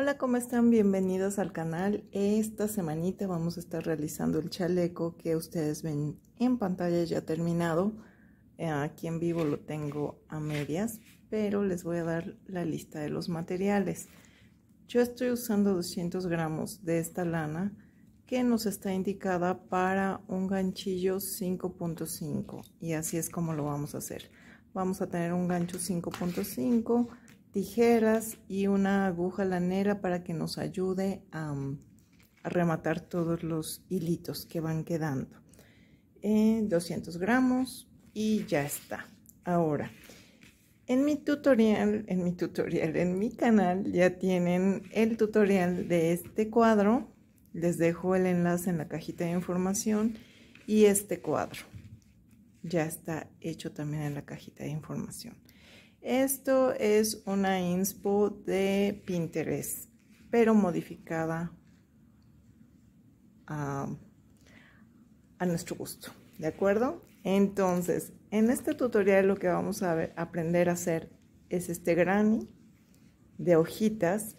Hola, ¿cómo están? Bienvenidos al canal. Esta semanita vamos a estar realizando el chaleco que ustedes ven en pantalla ya terminado. Eh, aquí en vivo lo tengo a medias, pero les voy a dar la lista de los materiales. Yo estoy usando 200 gramos de esta lana que nos está indicada para un ganchillo 5.5 y así es como lo vamos a hacer. Vamos a tener un gancho 5.5 tijeras y una aguja lanera para que nos ayude a, mm, rematar todos los hilitos que van quedando. 200 eh, gramos y ya está. Ahora, en mi tutorial, en mi tutorial, en mi canal ya tienen el tutorial de este cuadro. Les dejo el enlace en la cajita de información y este cuadro ya está hecho también en la cajita de información. Esto es una inspo de Pinterest, pero modificada a, nuestro gusto, ¿de acuerdo? Entonces, en este tutorial lo que vamos a aprender a hacer es este granny de hojitas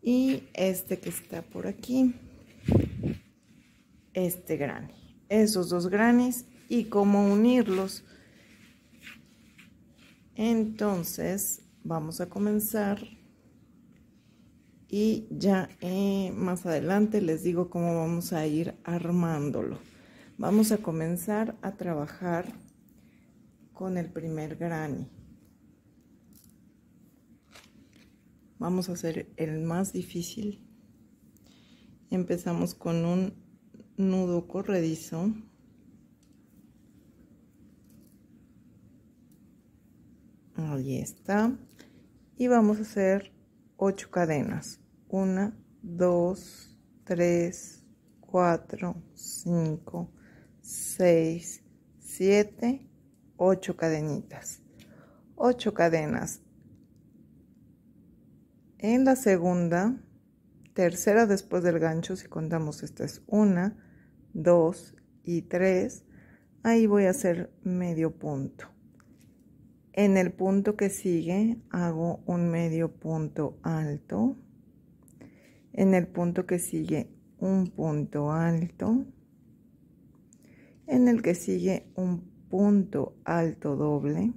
y este que está por aquí, este granny. Esos dos grannys y cómo unirlos. Entonces, vamos a comenzar y ya eh, más adelante les digo cómo vamos a ir armándolo. Vamos a comenzar a trabajar con el primer granny. Vamos a hacer el más difícil. Empezamos con un nudo corredizo. ahí está y vamos a hacer 8 cadenas 1 2 3 4 5 6 7 8 cadenitas 8 cadenas en la segunda tercera después del gancho si contamos esta es 1 2 y 3 ahí voy a hacer medio punto en el punto que sigue hago un medio punto alto. En el punto que sigue un punto alto. En el que sigue un punto alto doble.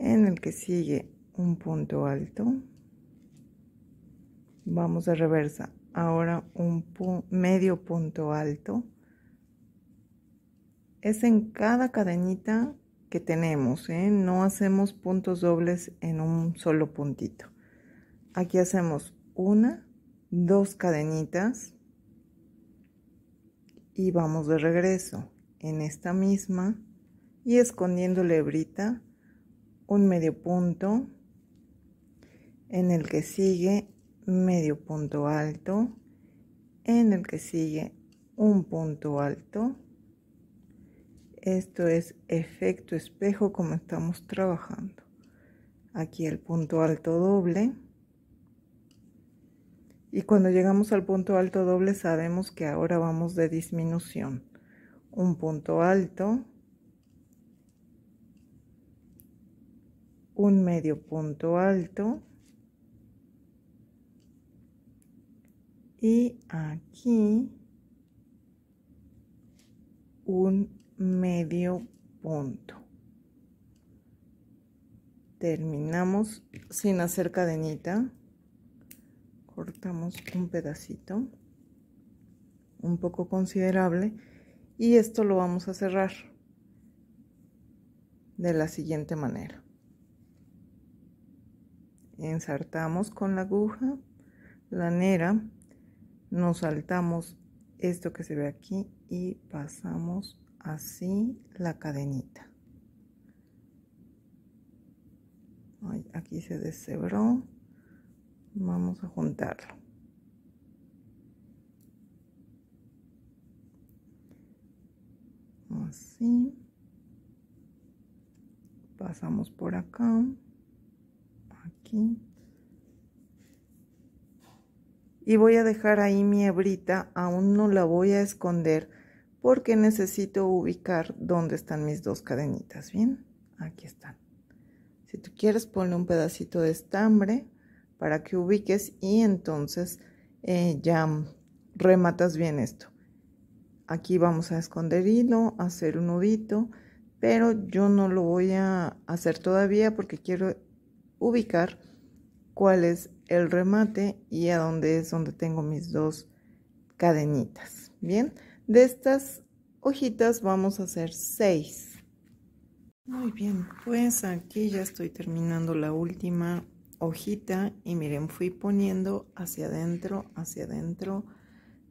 en el que sigue un punto alto, vamos a reversa, ahora un medio punto alto, es en cada cadenita que tenemos, ¿eh? no hacemos puntos dobles en un solo puntito. Aquí hacemos una, dos cadenitas y vamos de regreso en esta misma y escondiendo la un medio punto en el que sigue medio punto alto, en el que sigue un punto alto. Esto es efecto espejo como estamos trabajando. Aquí el punto alto doble. Y cuando llegamos al punto alto doble sabemos que ahora vamos de disminución. Un punto alto. Un medio punto alto. y aquí un medio punto terminamos sin hacer cadenita cortamos un pedacito un poco considerable y esto lo vamos a cerrar de la siguiente manera ensartamos con la aguja lanera nos saltamos esto que se ve aquí y pasamos así la cadenita. aquí se deshebró. Vamos a juntarlo. Así. Pasamos por acá. Aquí y voy a dejar ahí mi hebrita, aún no la voy a esconder porque necesito ubicar dónde están mis dos cadenitas, ¿bien? Aquí están. Si tú quieres ponle un pedacito de estambre para que ubiques y entonces eh, ya rematas bien esto. Aquí vamos a esconder hilo, hacer un nudito, pero yo no lo voy a hacer todavía porque quiero ubicar cuál es el remate y a dónde es donde tengo mis dos cadenitas. Bien, de estas hojitas vamos a hacer seis. Muy bien, pues aquí ya estoy terminando la última hojita y miren, fui poniendo hacia adentro, hacia adentro,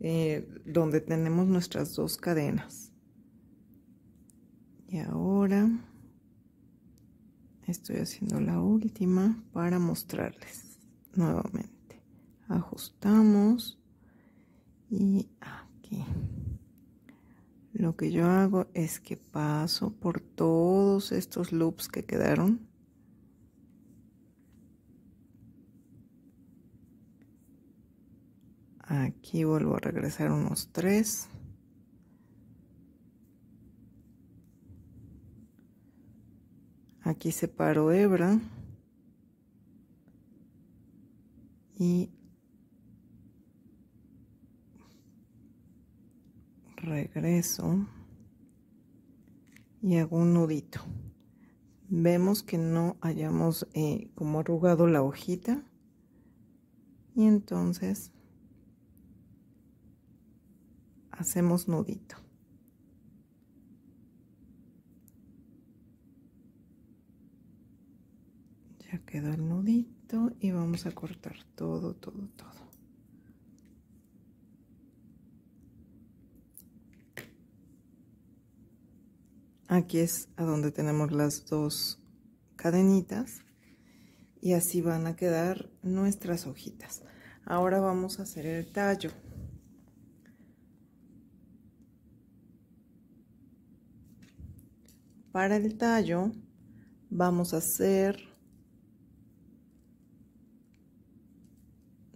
eh, donde tenemos nuestras dos cadenas. Y ahora estoy haciendo la última para mostrarles nuevamente ajustamos y aquí lo que yo hago es que paso por todos estos loops que quedaron aquí vuelvo a regresar unos tres Aquí separo hebra. Y regreso y hago un nudito. Vemos que no hayamos eh, como arrugado la hojita. Y entonces hacemos nudito. el nudito y vamos a cortar todo, todo, todo. Aquí es a donde tenemos las dos cadenitas y así van a quedar nuestras hojitas. Ahora vamos a hacer el tallo. Para el tallo vamos a hacer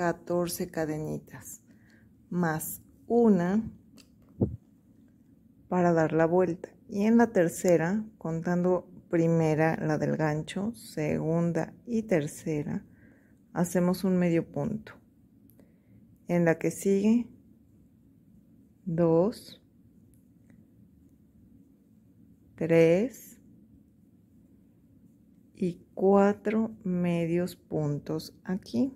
14 cadenitas más una para dar la vuelta y en la tercera contando primera la del gancho segunda y tercera hacemos un medio punto en la que sigue dos tres y cuatro medios puntos aquí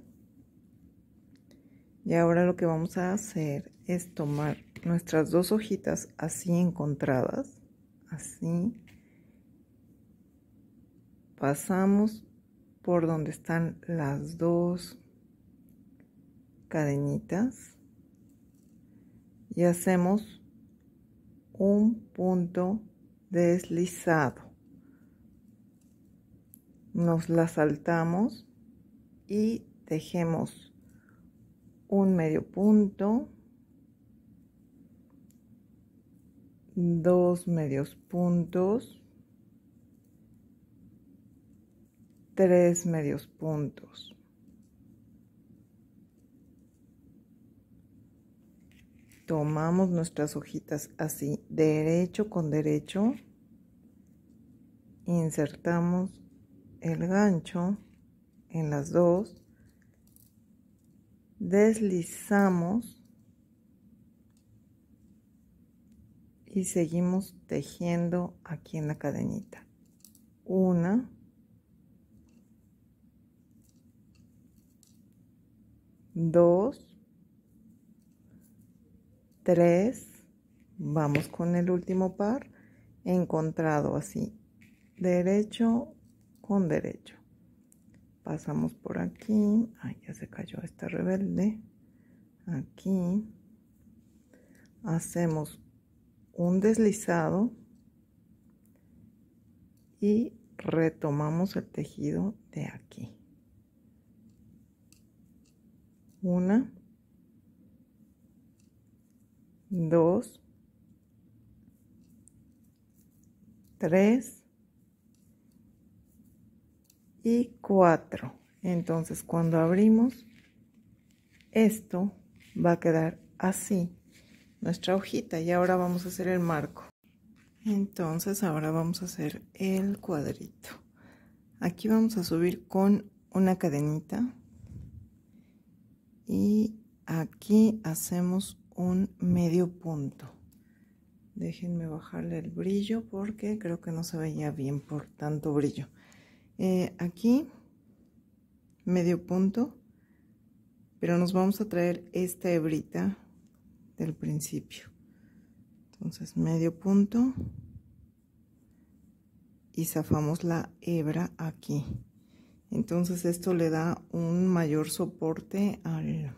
y ahora lo que vamos a hacer es tomar nuestras dos hojitas así encontradas, así. Pasamos por donde están las dos cadenitas y hacemos un punto deslizado. Nos la saltamos y tejemos un medio punto, dos medios puntos, tres medios puntos. Tomamos nuestras hojitas así, derecho con derecho, insertamos el gancho en las dos deslizamos y seguimos tejiendo aquí en la cadenita una dos tres vamos con el último par encontrado así derecho con derecho pasamos por aquí ya se cayó esta rebelde aquí hacemos un deslizado y retomamos el tejido de aquí una dos tres y 4. Entonces cuando abrimos, esto va a quedar así, nuestra hojita. Y ahora vamos a hacer el marco. Entonces ahora vamos a hacer el cuadrito. Aquí vamos a subir con una cadenita. Y aquí hacemos un medio punto. Déjenme bajarle el brillo porque creo que no se veía bien por tanto brillo. Eh, aquí medio punto pero nos vamos a traer esta hebrita del principio entonces medio punto y zafamos la hebra aquí entonces esto le da un mayor soporte al,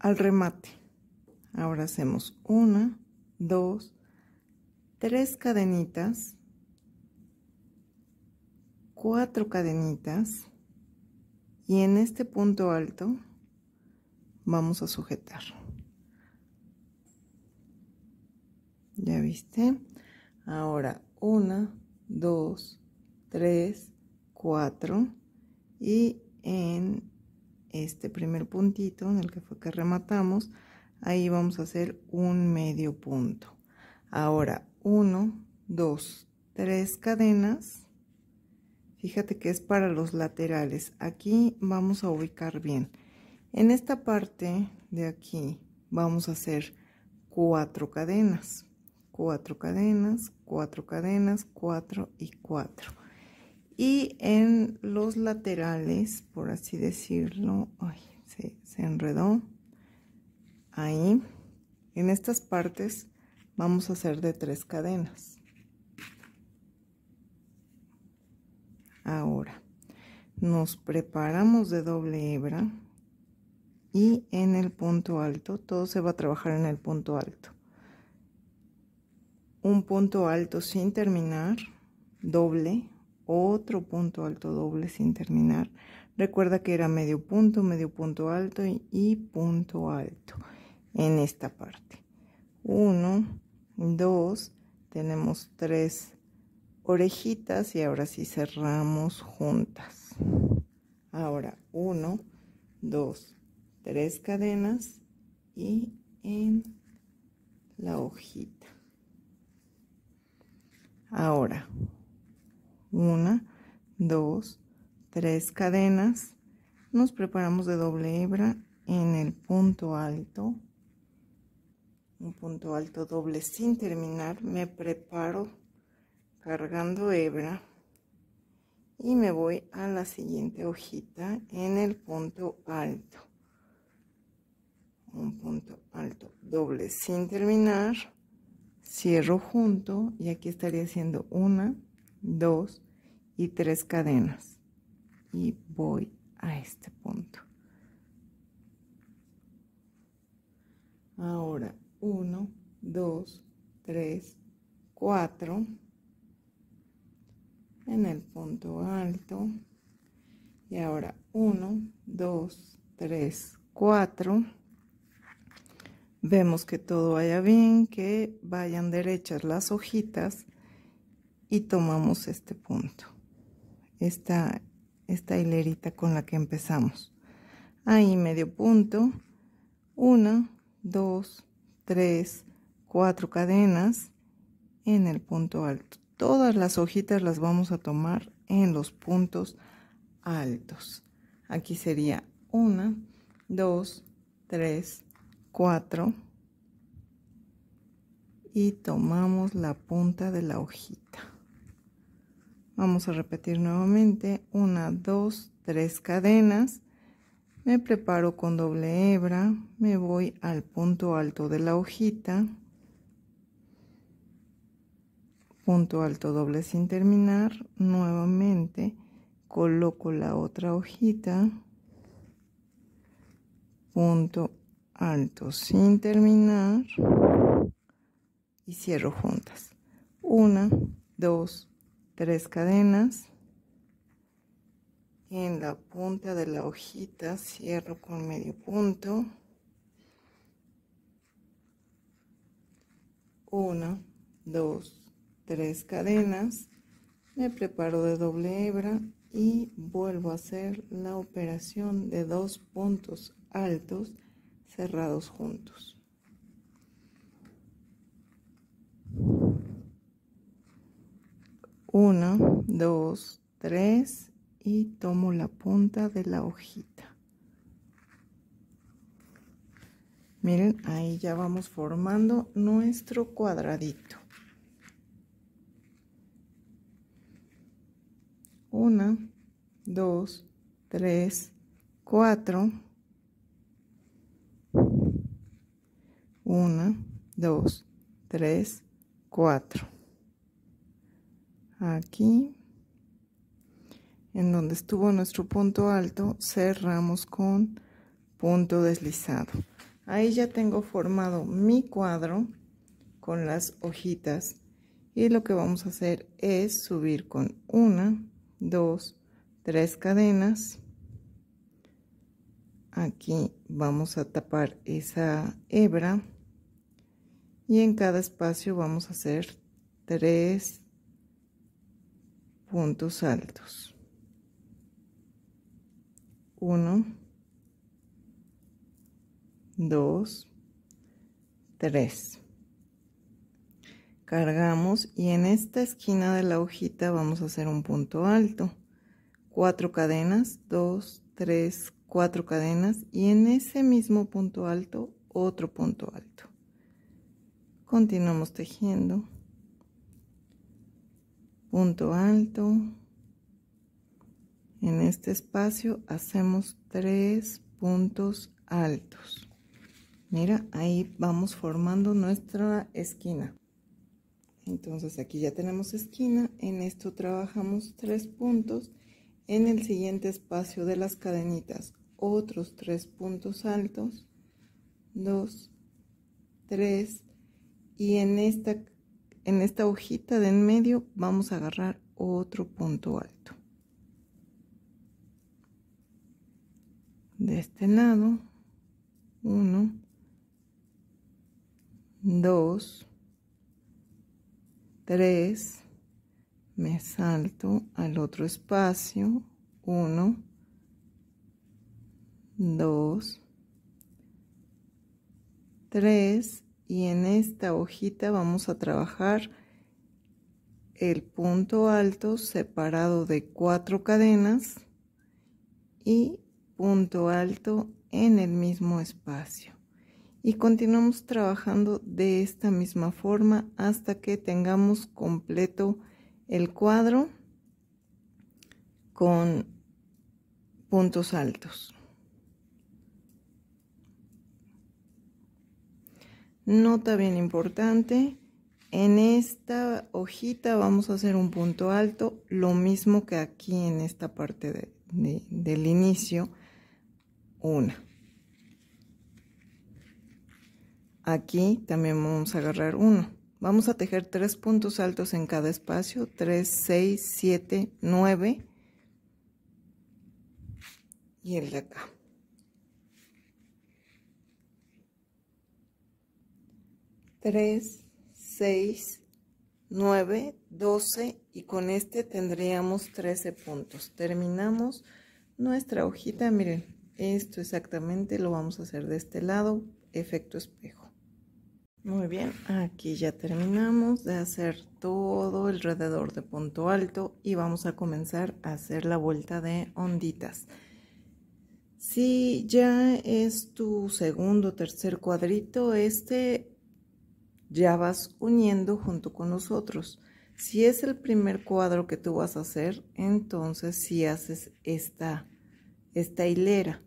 al remate ahora hacemos una dos tres cadenitas, cuatro cadenitas y en este punto alto vamos a sujetar. ¿Ya viste? Ahora una, dos tres cuatro y en este primer puntito en el que fue que rematamos, ahí vamos a hacer un medio punto. Ahora 1, dos tres cadenas. Fíjate que es para los laterales. Aquí vamos a ubicar bien. En esta parte de aquí vamos a hacer cuatro cadenas. cuatro cadenas, cuatro cadenas, cuatro y cuatro Y en los laterales, por así decirlo, se, se enredó. Ahí, en estas partes vamos a hacer de tres cadenas ahora nos preparamos de doble hebra y en el punto alto todo se va a trabajar en el punto alto un punto alto sin terminar doble otro punto alto doble sin terminar recuerda que era medio punto medio punto alto y, punto alto en esta parte 1 Dos, tenemos tres orejitas y ahora sí cerramos juntas. Ahora uno, dos, tres cadenas y en la hojita. Ahora una, dos, tres cadenas. Nos preparamos de doble hebra en el punto alto un punto alto doble sin terminar me preparo cargando hebra y me voy a la siguiente hojita en el punto alto un punto alto doble sin terminar cierro junto y aquí estaría haciendo una dos y tres cadenas y voy a este punto ahora 1, 2, 3, 4 en el punto alto y ahora 1, 2, 3, 4 vemos que todo vaya bien que vayan derechas las hojitas y tomamos este punto esta, esta hilerita con la que empezamos ahí medio punto 1, 2, 3 3, 4 cadenas en el punto alto. Todas las hojitas las vamos a tomar en los puntos altos. Aquí sería 1, 2, 3, 4 y tomamos la punta de la hojita. Vamos a repetir nuevamente 1, 2, 3 cadenas me preparo con doble hebra, me voy al punto alto de la hojita, punto alto doble sin terminar, nuevamente coloco la otra hojita, punto alto sin terminar y cierro juntas. Una, dos, tres cadenas en la punta de la hojita cierro con medio punto una dos tres cadenas me preparo de doble hebra y vuelvo a hacer la operación de dos puntos altos cerrados juntos una dos tres y tomo la punta de la hojita. Miren, ahí ya vamos formando nuestro cuadradito. 1 2 3 4 1 2 3 4 Aquí en donde estuvo nuestro punto alto, cerramos con punto deslizado. Ahí ya tengo formado mi cuadro con las hojitas y lo que vamos a hacer es subir con una, dos, tres cadenas. Aquí vamos a tapar esa hebra y en cada espacio vamos a hacer tres puntos altos. 1, 2, 3. Cargamos y en esta esquina de la hojita vamos a hacer un punto alto. 4 cadenas, 2, 3, 4 cadenas y en ese mismo punto alto otro punto alto. Continuamos tejiendo. Punto alto en este espacio hacemos tres puntos altos. Mira, ahí vamos formando nuestra esquina. Entonces aquí ya tenemos esquina, en esto trabajamos tres puntos, en el siguiente espacio de las cadenitas otros tres puntos altos, dos, tres, y en esta, en esta hojita de en medio vamos a agarrar otro punto alto. de este lado 1 2 3 me salto al otro espacio 1 2 3 y en esta hojita vamos a trabajar el punto alto separado de cuatro cadenas y punto alto en el mismo espacio. Y continuamos trabajando de esta misma forma hasta que tengamos completo el cuadro con puntos altos. Nota bien importante, en esta hojita vamos a hacer un punto alto, lo mismo que aquí en esta parte del inicio una. Aquí también vamos a agarrar uno. Vamos a tejer tres puntos altos en cada espacio, 3, 6, 7, 9 y el de acá. 3 6 9, 12 y con este tendríamos 13 puntos. Terminamos nuestra hojita, miren, esto exactamente lo vamos a hacer de este lado, efecto espejo. Muy bien, aquí ya terminamos de hacer todo alrededor de punto alto y vamos a comenzar a hacer la vuelta de onditas. Si ya es tu segundo o tercer cuadrito, este ya vas uniendo junto con los otros. Si es el primer cuadro que tú vas a hacer, entonces si haces esta, esta hilera.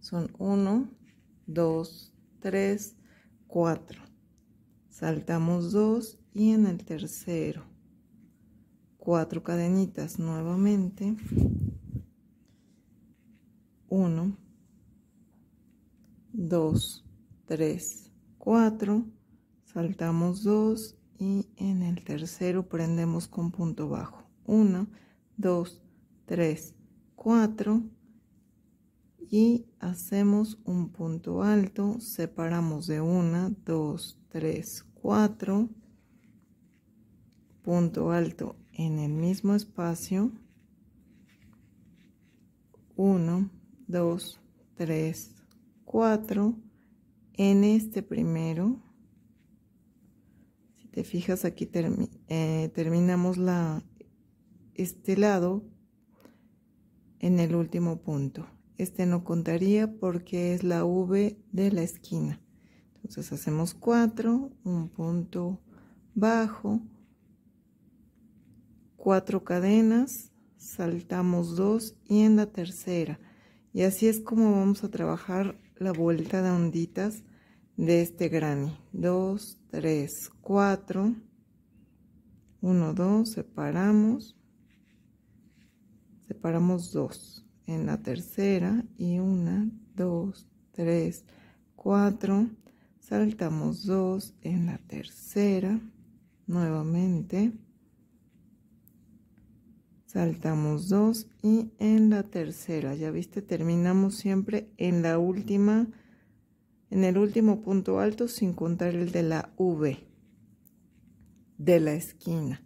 Son 1, 2, 3, 4. Saltamos 2 y en el tercero 4 cadenitas nuevamente. 1, 2, 3, 4. Saltamos 2 y en el tercero prendemos con punto bajo. 1, 2, 3, 4 y hacemos un punto alto, separamos de 1 2 3 4 punto alto en el mismo espacio, 1, 2, 3, 4, en este primero, si te fijas aquí eh, terminamos la, este lado en el último punto. Este no contaría porque es la V de la esquina. Entonces hacemos 4, un punto bajo, 4 cadenas, saltamos 2 y en la tercera. Y así es como vamos a trabajar la vuelta de onditas de este granny. 2, 3, 4, 1, 2, separamos, separamos 2 en la tercera y una, dos, tres, cuatro, saltamos dos en la tercera, nuevamente, saltamos dos y en la tercera, ya viste, terminamos siempre en la última, en el último punto alto sin contar el de la V de la esquina.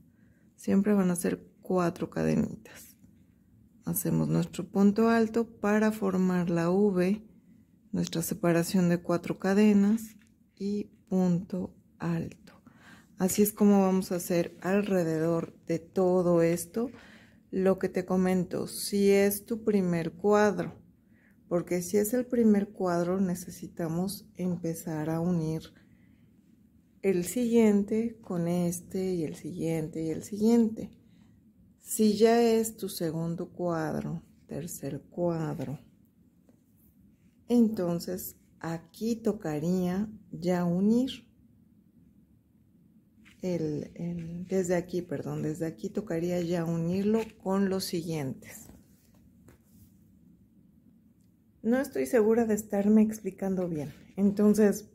Siempre van a ser cuatro cadenitas. Hacemos nuestro punto alto para formar la V, nuestra separación de cuatro cadenas y punto alto. Así es como vamos a hacer alrededor de todo esto lo que te comento, si es tu primer cuadro, porque si es el primer cuadro necesitamos empezar a unir el siguiente con este y el siguiente y el siguiente. Si ya es tu segundo cuadro, tercer cuadro, entonces aquí tocaría ya unir. El, desde aquí, perdón, desde aquí tocaría ya unirlo con los siguientes. No estoy segura de estarme explicando bien, entonces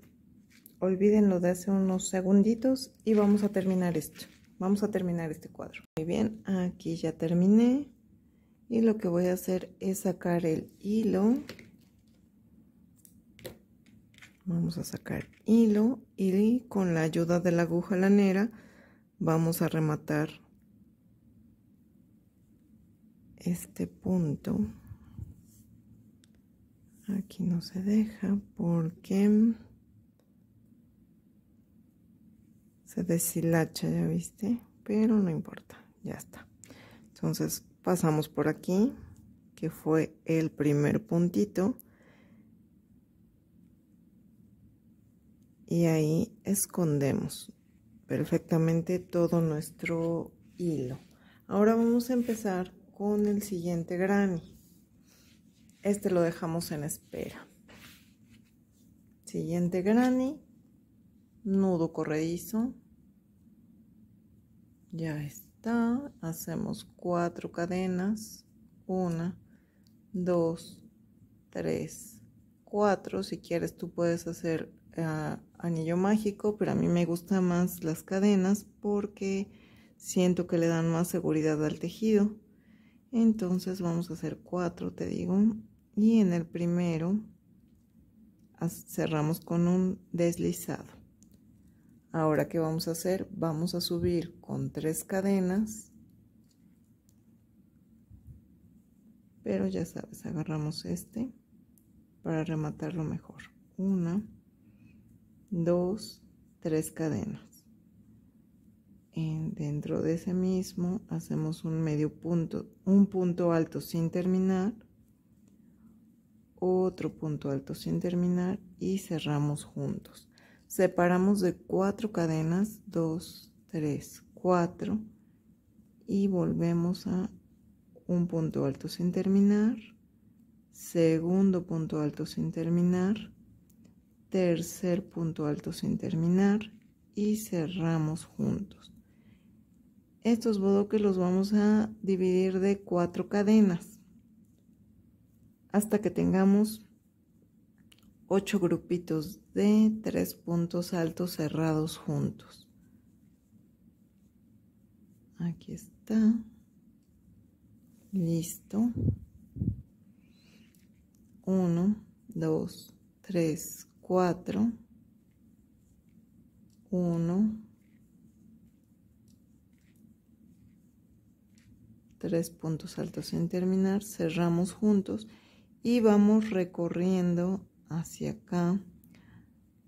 olvídenlo de hace unos segunditos y vamos a terminar esto vamos a terminar este cuadro. Muy bien, aquí ya terminé. Y lo que voy a hacer es sacar el hilo. Vamos a sacar hilo y con la ayuda de la aguja lanera vamos a rematar este punto. Aquí no se deja porque se deshilacha, ya viste, pero no importa, ya está. Entonces pasamos por aquí, que fue el primer puntito. Y ahí escondemos perfectamente todo nuestro hilo. Ahora vamos a empezar con el siguiente granny. Este lo dejamos en espera. Siguiente granny, nudo corredizo, ya está hacemos cuatro cadenas una dos tres cuatro si quieres tú puedes hacer ah, anillo mágico pero a mí me gustan más las cadenas porque siento que le dan más seguridad al tejido entonces vamos a hacer cuatro te digo y en el primero cerramos con un deslizado Ahora, ¿qué vamos a hacer? Vamos a subir con tres cadenas. Pero ya sabes, agarramos este para rematarlo mejor. Una, dos, tres cadenas. dentro de ese mismo hacemos un medio punto, un punto alto sin terminar, otro punto alto sin terminar y cerramos juntos. Separamos de cuatro cadenas, dos tres cuatro y volvemos a un punto alto sin terminar, segundo punto alto sin terminar, tercer punto alto sin terminar y cerramos juntos. Estos bodoques los vamos a dividir de cuatro cadenas hasta que tengamos ocho grupitos de tres puntos altos cerrados juntos. Aquí está. Listo. 1, 2, tres cuatro uno Tres puntos altos sin terminar. Cerramos juntos y vamos recorriendo hacia acá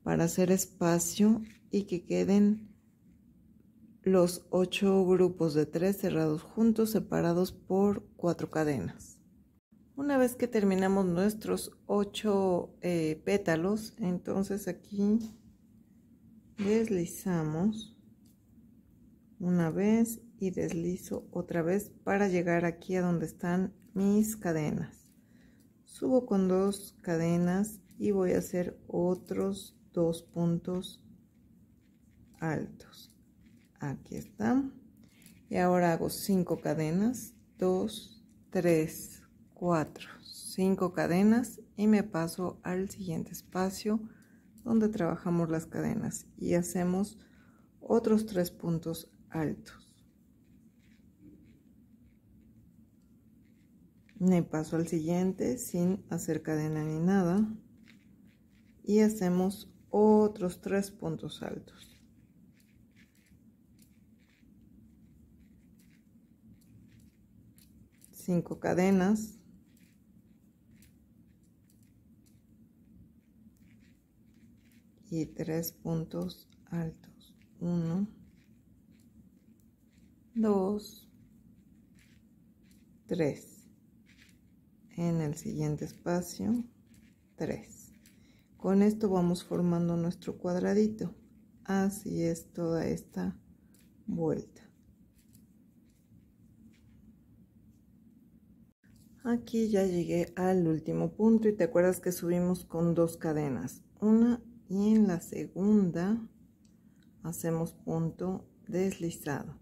para hacer espacio y que queden los ocho grupos de tres cerrados juntos separados por cuatro cadenas. Una vez que terminamos nuestros ocho eh, pétalos, entonces aquí deslizamos una vez y deslizo otra vez para llegar aquí a donde están mis cadenas. Subo con dos cadenas y voy a hacer otros dos puntos altos aquí están y ahora hago cinco cadenas 2 3 4 5 cadenas y me paso al siguiente espacio donde trabajamos las cadenas y hacemos otros tres puntos altos me paso al siguiente sin hacer cadena ni nada y hacemos otros tres puntos altos cinco cadenas y tres puntos altos uno dos tres en el siguiente espacio tres con esto vamos formando nuestro cuadradito. Así es toda esta vuelta. Aquí ya llegué al último punto y te acuerdas que subimos con dos cadenas. Una y en la segunda hacemos punto deslizado.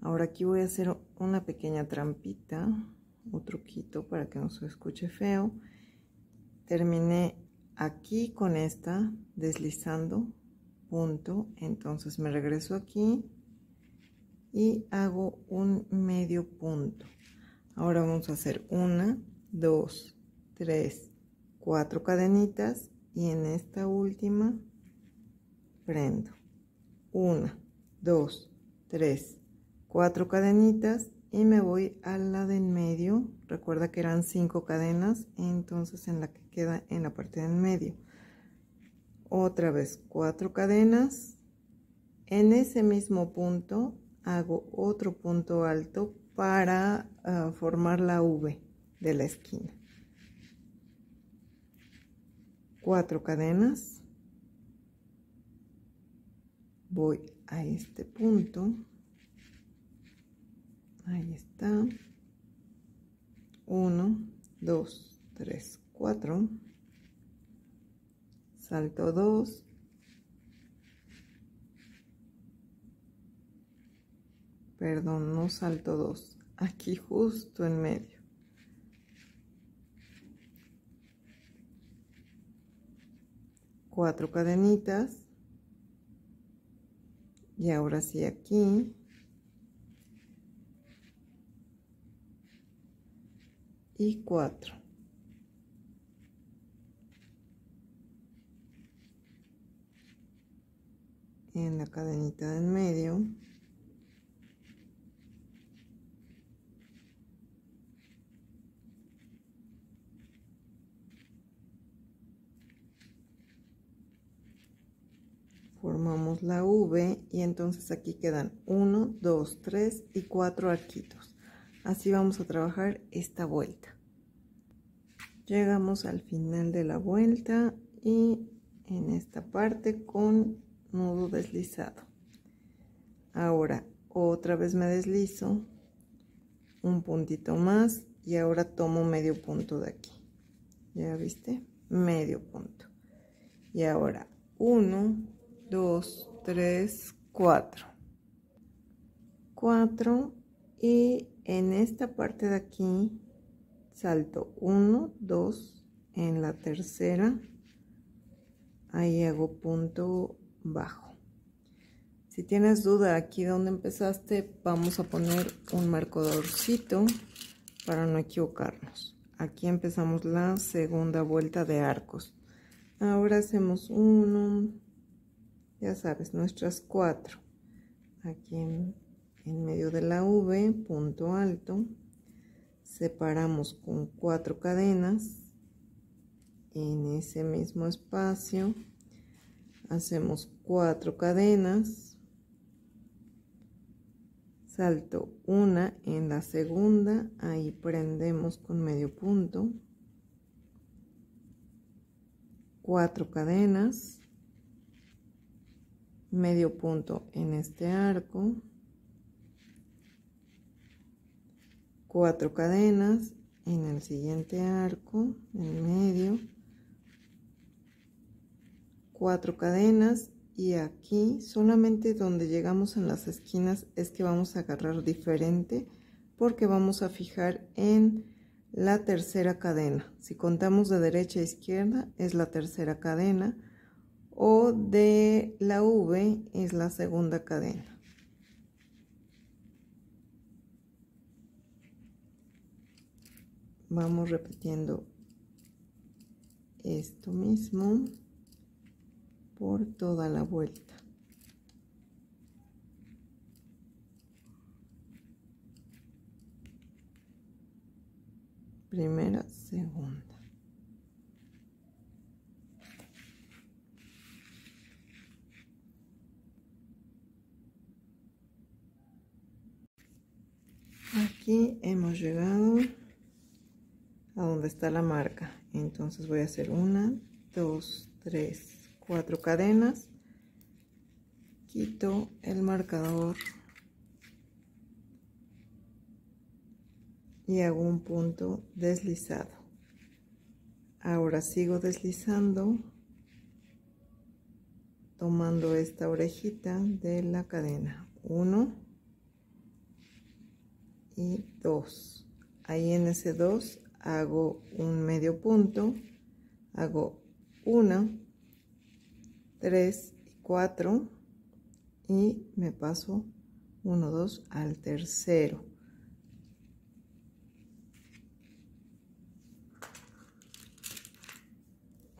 Ahora aquí voy a hacer una pequeña trampita o truquito para que no se escuche feo. Terminé aquí con esta deslizando punto entonces me regreso aquí y hago un medio punto ahora vamos a hacer una dos tres cuatro cadenitas y en esta última prendo una dos tres cuatro cadenitas y me voy al la de en medio recuerda que eran cinco cadenas entonces en la que queda en la parte del medio otra vez cuatro cadenas en ese mismo punto hago otro punto alto para ah, formar la V de la esquina cuatro cadenas voy a este punto ahí está 1 2 3 4, salto 2, perdón, no salto 2, aquí justo en medio. Cuatro cadenitas. Y ahora sí aquí. Y 4 en la cadenita en medio formamos la V y entonces aquí quedan 1, 2, 3 y 4 arquitos. Así vamos a trabajar esta vuelta. Llegamos al final de la vuelta y en esta parte con nudo deslizado ahora otra vez me deslizo un puntito más y ahora tomo medio punto de aquí ya viste medio punto y ahora 1 2 3 4 4 y en esta parte de aquí salto 1 2 en la tercera ahí hago punto bajo. Si tienes duda aquí donde empezaste, vamos a poner un marcadorcito para no equivocarnos. Aquí empezamos la segunda vuelta de arcos. Ahora hacemos uno, ya sabes, nuestras cuatro. Aquí en, medio de la V, punto alto. Separamos con cuatro cadenas en ese mismo espacio hacemos cuatro cadenas, salto una en la segunda, ahí prendemos con medio punto, cuatro cadenas, medio punto en este arco, cuatro cadenas en el siguiente arco, en medio, cuatro cadenas y aquí solamente donde llegamos en las esquinas es que vamos a agarrar diferente porque vamos a fijar en la tercera cadena si contamos de derecha a izquierda es la tercera cadena o de la V es la segunda cadena vamos repitiendo esto mismo por toda la vuelta. Primera, segunda. Aquí hemos llegado a donde está la marca. Entonces voy a hacer una, dos, tres, cuatro cadenas quito el marcador y hago un punto deslizado ahora sigo deslizando tomando esta orejita de la cadena 1 y 2 ahí en ese 2 hago un medio punto hago una 3 y 4 y me paso 1, 2 al tercero.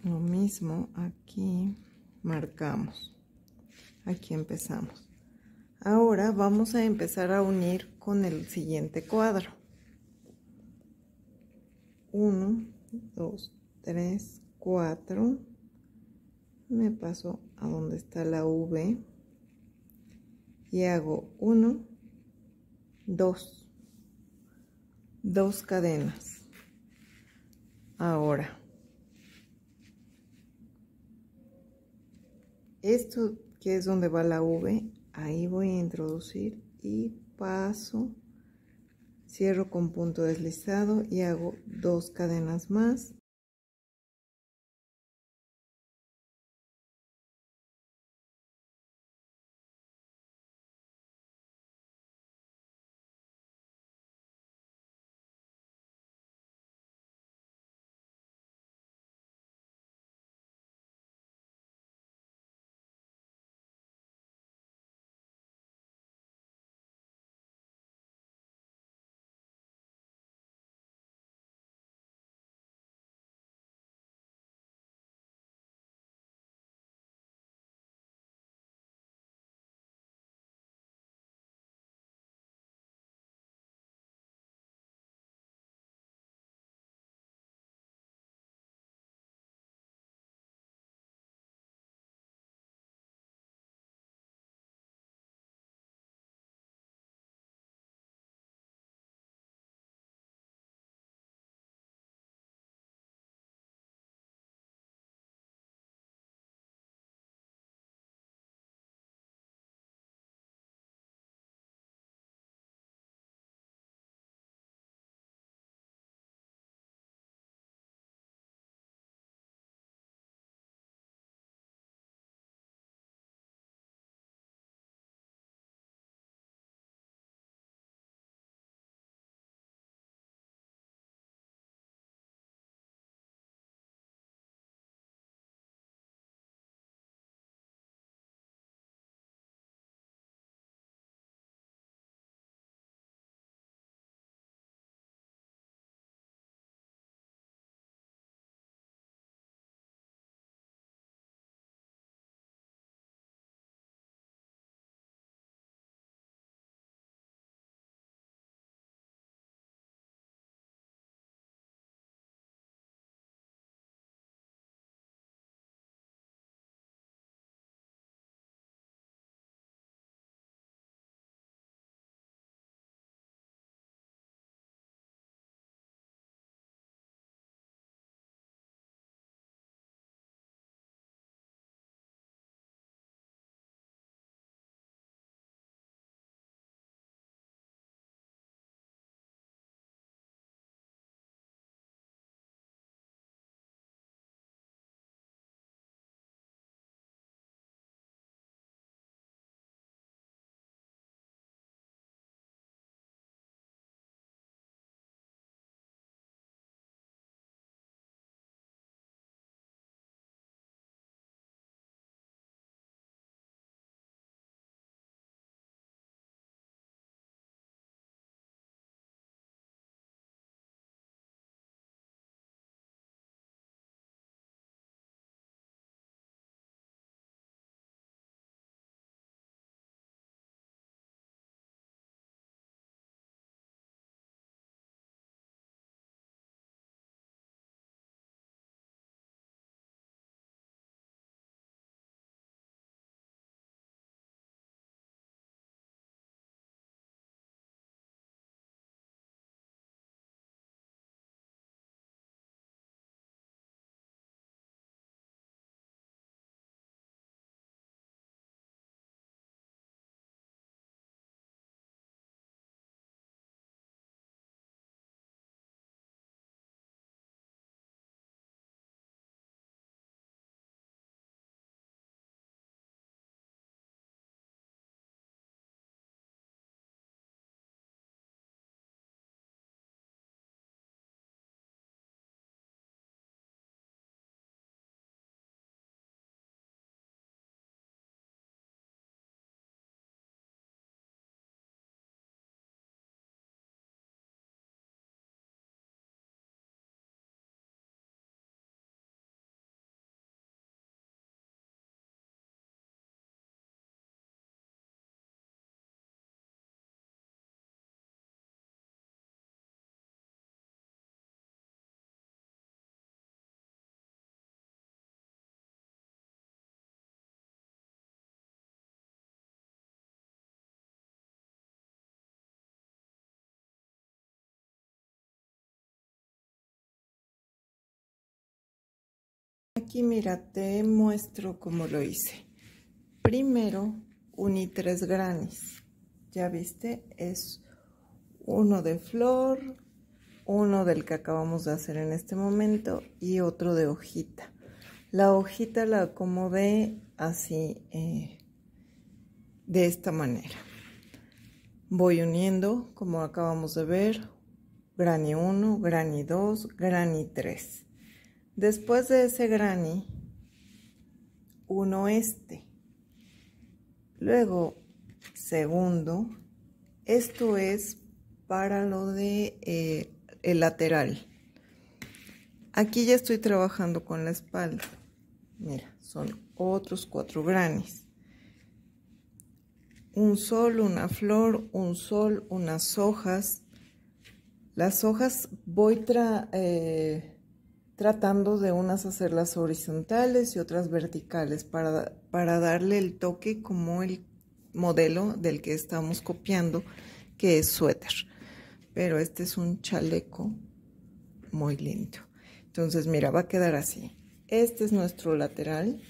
Lo mismo aquí marcamos. Aquí empezamos. Ahora vamos a empezar a unir con el siguiente cuadro. 1, 2, 3, 4 me paso a donde está la V y hago 1, 2, dos cadenas. Ahora, esto que es donde va la V, ahí voy a introducir y paso, cierro con punto deslizado y hago dos cadenas más Aquí mira, te muestro cómo lo hice. Primero uní tres granis. Ya viste, es uno de flor, uno del que acabamos de hacer en este momento y otro de hojita. La hojita la acomodé así, eh, de esta manera. Voy uniendo, como acabamos de ver, grani 1, grani 2, grani 3 Después de ese granny, uno este Luego, segundo, esto es para lo de eh, el lateral. Aquí ya estoy trabajando con la espalda. Mira, son otros cuatro granis. Un sol, una flor, un sol, unas hojas. Las hojas voy tra... Eh, tratando de unas hacerlas horizontales y otras verticales para, para darle el toque como el modelo del que estamos copiando, que es suéter. Pero este es un chaleco muy lindo. Entonces, mira, va a quedar así. Este es nuestro lateral.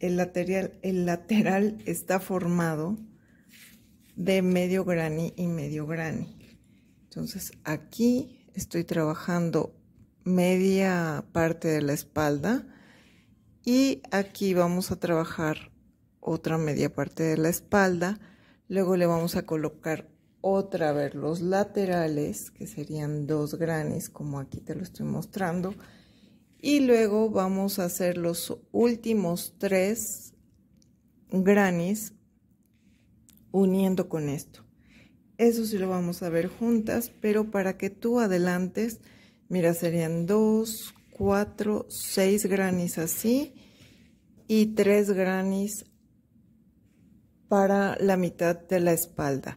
El lateral, el lateral está formado de medio granny y medio granny. Entonces, aquí estoy trabajando media parte de la espalda y aquí vamos a trabajar otra media parte de la espalda. Luego le vamos a colocar otra vez los laterales, que serían dos granis, como aquí te lo estoy mostrando. Y luego vamos a hacer los últimos tres granis uniendo con esto. Eso sí lo vamos a ver juntas, pero para que tú adelantes, mira, serían dos, cuatro, seis granis así y tres granis para la mitad de la espalda.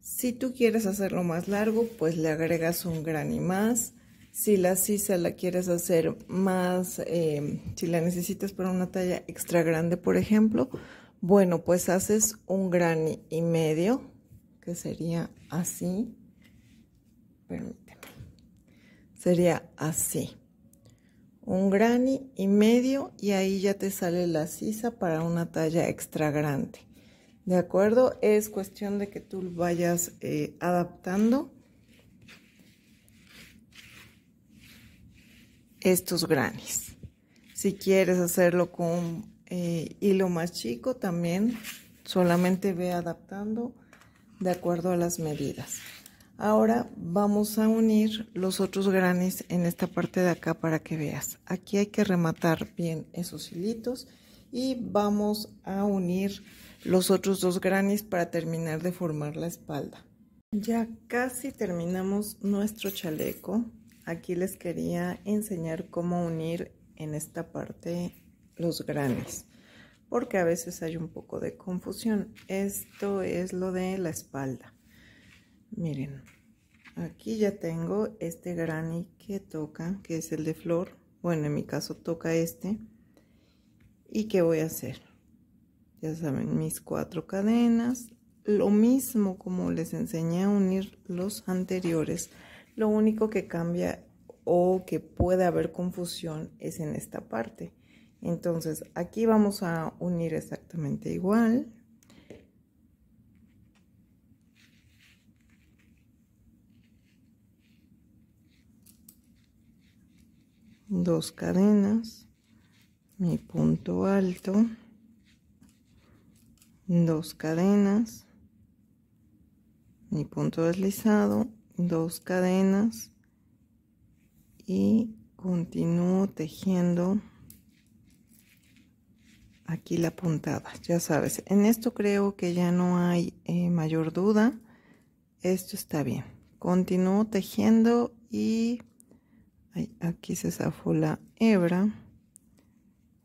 Si tú quieres hacerlo más largo, pues le agregas un granny más. Si la sisa la quieres hacer más, eh, si la necesitas para una talla extra grande, por ejemplo, bueno, pues haces un granny y medio que sería así. Permíteme. Sería así. Un granny y medio y ahí ya te sale la sisa para una talla extra grande. ¿De acuerdo? Es cuestión de que tú vayas eh, adaptando estos granis. Si quieres hacerlo con eh, hilo más chico también, solamente ve adaptando de acuerdo a las medidas. Ahora vamos a unir los otros granes en esta parte de acá para que veas. Aquí hay que rematar bien esos hilitos y vamos a unir los otros dos granes para terminar de formar la espalda. Ya casi terminamos nuestro chaleco. Aquí les quería enseñar cómo unir en esta parte los granes porque a veces hay un poco de confusión. Esto es lo de la espalda. Miren, aquí ya tengo este granny que toca, que es el de flor. Bueno, en mi caso toca este. ¿Y qué voy a hacer? Ya saben, mis cuatro cadenas. Lo mismo como les enseñé a unir los anteriores. Lo único que cambia o que puede haber confusión es en esta parte. Entonces aquí vamos a unir exactamente igual. Dos cadenas, mi punto alto, dos cadenas, mi punto deslizado, dos cadenas y continúo tejiendo aquí la puntada, ya sabes. En esto creo que ya no hay eh, mayor duda. Esto está bien. Continúo tejiendo y aquí se zafó la hebra.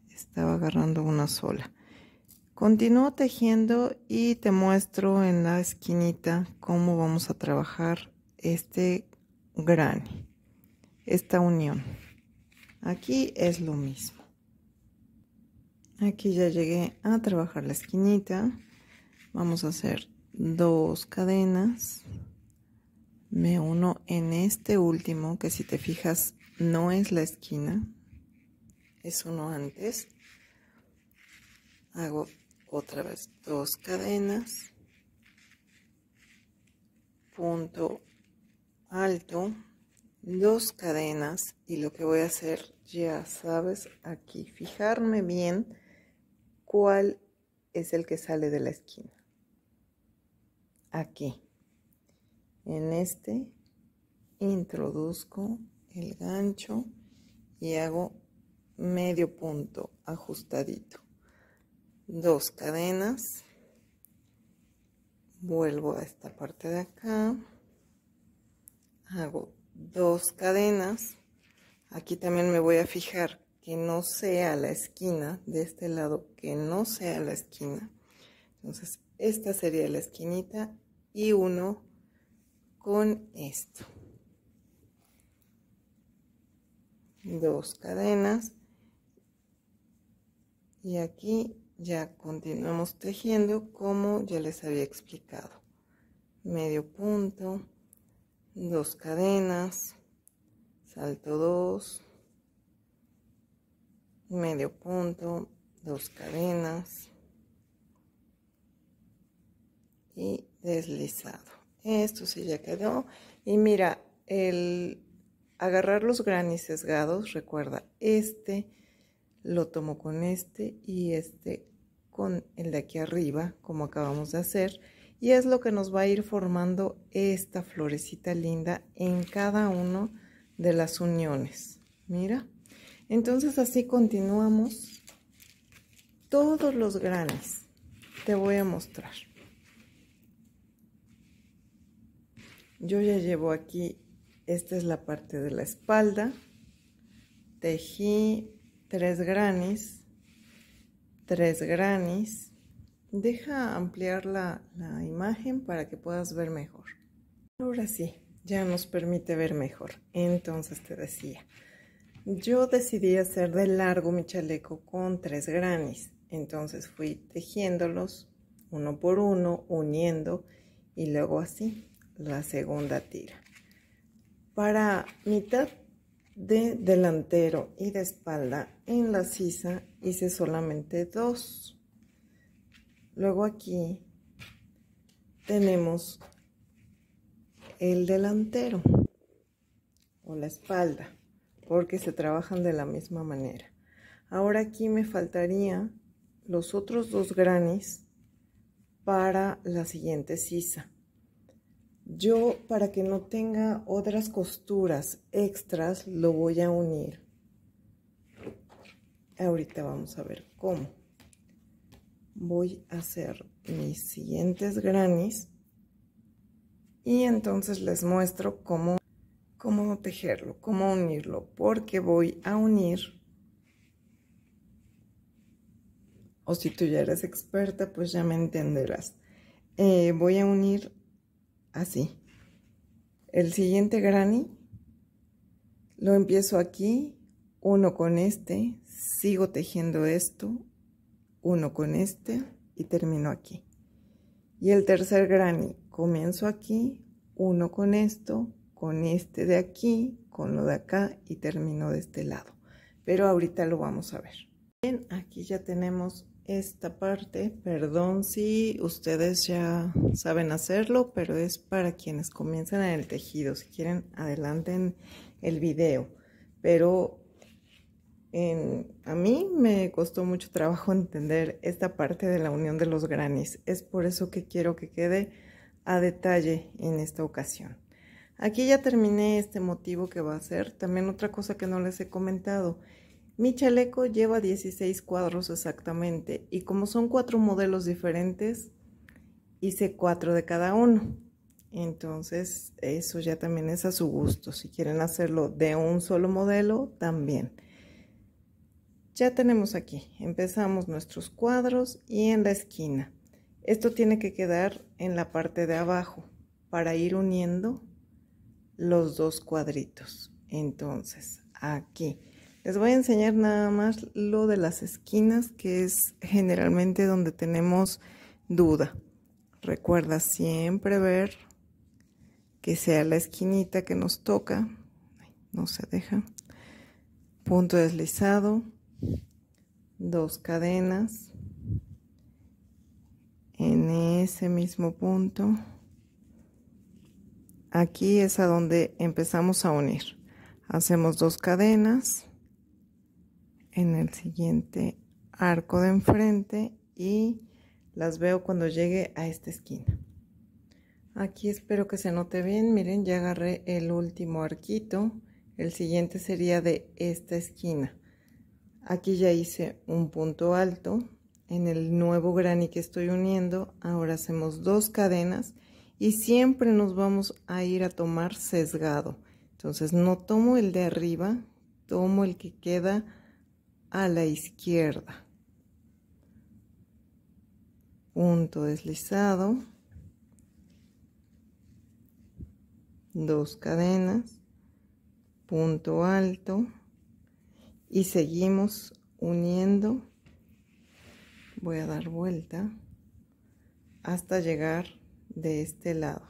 Estaba agarrando una sola. Continúo tejiendo y te muestro en la esquinita cómo vamos a trabajar este granny, esta unión. Aquí es lo mismo aquí ya llegué a trabajar la esquinita vamos a hacer dos cadenas me uno en este último que si te fijas no es la esquina es uno antes hago otra vez dos cadenas punto alto dos cadenas y lo que voy a hacer ya sabes aquí fijarme bien ¿Cuál es el que sale de la esquina? Aquí. En este introduzco el gancho y hago medio punto ajustadito. Dos cadenas. Vuelvo a esta parte de acá. Hago dos cadenas. Aquí también me voy a fijar que no sea la esquina, de este lado que no sea la esquina. Entonces, esta sería la esquinita y uno con esto. Dos cadenas. Y aquí ya continuamos tejiendo como ya les había explicado. Medio punto, dos cadenas, salto dos, medio punto, dos cadenas y deslizado. Esto sí ya quedó. Y mira, el agarrar los granis sesgados, recuerda, este lo tomo con este y este con el de aquí arriba, como acabamos de hacer. Y es lo que nos va a ir formando esta florecita linda en cada uno de las uniones. Mira. Entonces así continuamos todos los granes. Te voy a mostrar. Yo ya llevo aquí, esta es la parte de la espalda. Tejí tres granis, tres granis. Deja ampliar la, la imagen para que puedas ver mejor. Ahora sí, ya nos permite ver mejor. Entonces te decía, yo decidí hacer de largo mi chaleco con tres granis, entonces fui tejiéndolos uno por uno, uniendo y luego así la segunda tira. Para mitad de delantero y de espalda en la sisa hice solamente dos. Luego aquí tenemos el delantero o la espalda porque se trabajan de la misma manera. Ahora aquí me faltaría los otros dos granis para la siguiente sisa. Yo, para que no tenga otras costuras extras, lo voy a unir. Ahorita vamos a ver cómo. Voy a hacer mis siguientes granis y entonces les muestro cómo cómo tejerlo, cómo unirlo, porque voy a unir, o si tú ya eres experta, pues ya me entenderás. Eh, voy a unir así. El siguiente granny lo empiezo aquí, uno con este, sigo tejiendo esto, uno con este y termino aquí. Y el tercer granny, comienzo aquí, uno con esto, con este de aquí, con lo de acá y termino de este lado. Pero ahorita lo vamos a ver. Bien, aquí ya tenemos esta parte. Perdón si ustedes ya saben hacerlo, pero es para quienes comienzan en el tejido. Si quieren, adelanten el video. Pero a mí me costó mucho trabajo entender esta parte de la unión de los granis. Es por eso que quiero que quede a detalle en esta ocasión. Aquí ya terminé este motivo que va a ser. También otra cosa que no les he comentado. Mi chaleco lleva 16 cuadros exactamente y como son cuatro modelos diferentes, hice cuatro de cada uno. Entonces eso ya también es a su gusto. Si quieren hacerlo de un solo modelo, también. Ya tenemos aquí, empezamos nuestros cuadros y en la esquina. Esto tiene que quedar en la parte de abajo para ir uniendo los dos cuadritos. Entonces, aquí. Les voy a enseñar nada más lo de las esquinas, que es generalmente donde tenemos duda. Recuerda siempre ver que sea la esquinita que nos toca. No se deja. Punto deslizado. Dos cadenas. En ese mismo punto. Aquí es a donde empezamos a unir. Hacemos dos cadenas en el siguiente arco de enfrente y las veo cuando llegue a esta esquina. Aquí espero que se note bien. Miren, ya agarré el último arquito. El siguiente sería de esta esquina. Aquí ya hice un punto alto. En el nuevo granny que estoy uniendo, ahora hacemos dos cadenas y siempre nos vamos a ir a tomar sesgado. Entonces no tomo el de arriba, tomo el que queda a la izquierda. Punto deslizado. Dos cadenas. Punto alto. Y seguimos uniendo. Voy a dar vuelta hasta llegar de este lado.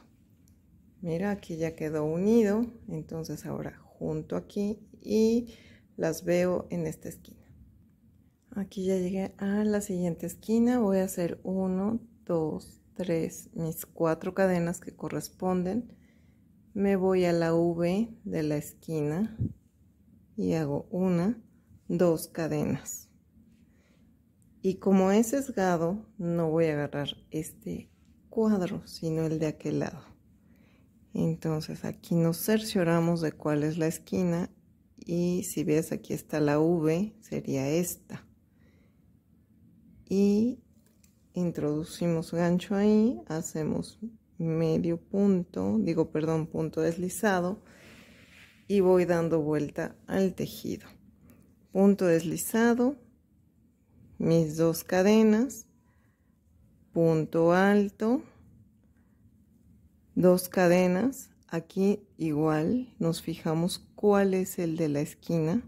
Mira, aquí ya quedó unido, entonces ahora junto aquí y las veo en esta esquina. Aquí ya llegué a la siguiente esquina, voy a hacer 1, 2, 3, mis cuatro cadenas que corresponden. Me voy a la V de la esquina y hago una, dos cadenas. Y como es sesgado, no voy a agarrar este sino el de aquel lado. Entonces aquí nos cercioramos de cuál es la esquina y si ves aquí está la V, sería esta. Y introducimos gancho ahí, hacemos medio punto, digo perdón, punto deslizado y voy dando vuelta al tejido. Punto deslizado, mis dos cadenas punto alto, dos cadenas, aquí igual nos fijamos cuál es el de la esquina,